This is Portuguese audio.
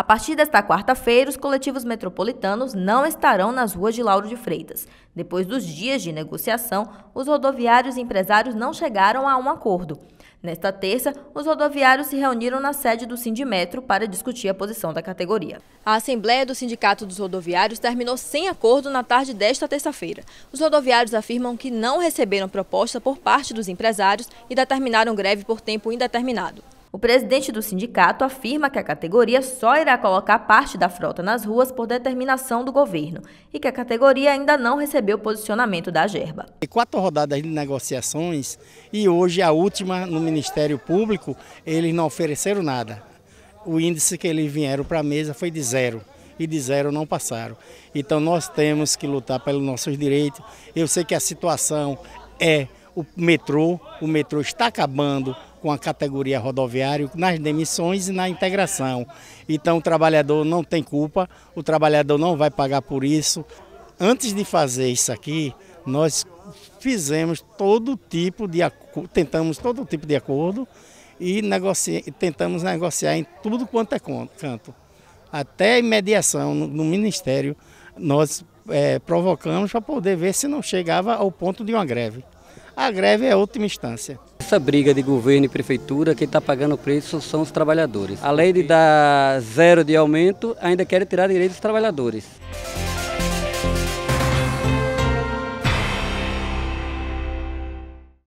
A partir desta quarta-feira, os coletivos metropolitanos não estarão nas ruas de Lauro de Freitas. Depois dos dias de negociação, os rodoviários e empresários não chegaram a um acordo. Nesta terça, os rodoviários se reuniram na sede do Sindimetro para discutir a posição da categoria. A Assembleia do Sindicato dos Rodoviários terminou sem acordo na tarde desta terça-feira. Os rodoviários afirmam que não receberam proposta por parte dos empresários e determinaram greve por tempo indeterminado. O presidente do sindicato afirma que a categoria só irá colocar parte da frota nas ruas por determinação do governo e que a categoria ainda não recebeu posicionamento da Gerba. quatro rodadas de negociações e hoje a última no Ministério Público, eles não ofereceram nada. O índice que eles vieram para a mesa foi de zero e de zero não passaram. Então nós temos que lutar pelos nossos direitos. Eu sei que a situação é o metrô, o metrô está acabando com a categoria rodoviária nas demissões e na integração. Então o trabalhador não tem culpa, o trabalhador não vai pagar por isso. Antes de fazer isso aqui, nós fizemos todo tipo de tentamos todo tipo de acordo e tentamos negociar em tudo quanto é canto. Até em mediação no, no Ministério, nós é, provocamos para poder ver se não chegava ao ponto de uma greve a greve é a última instância. Essa briga de governo e prefeitura, quem está pagando o preço são os trabalhadores. Além de dar zero de aumento, ainda querem tirar direitos dos trabalhadores.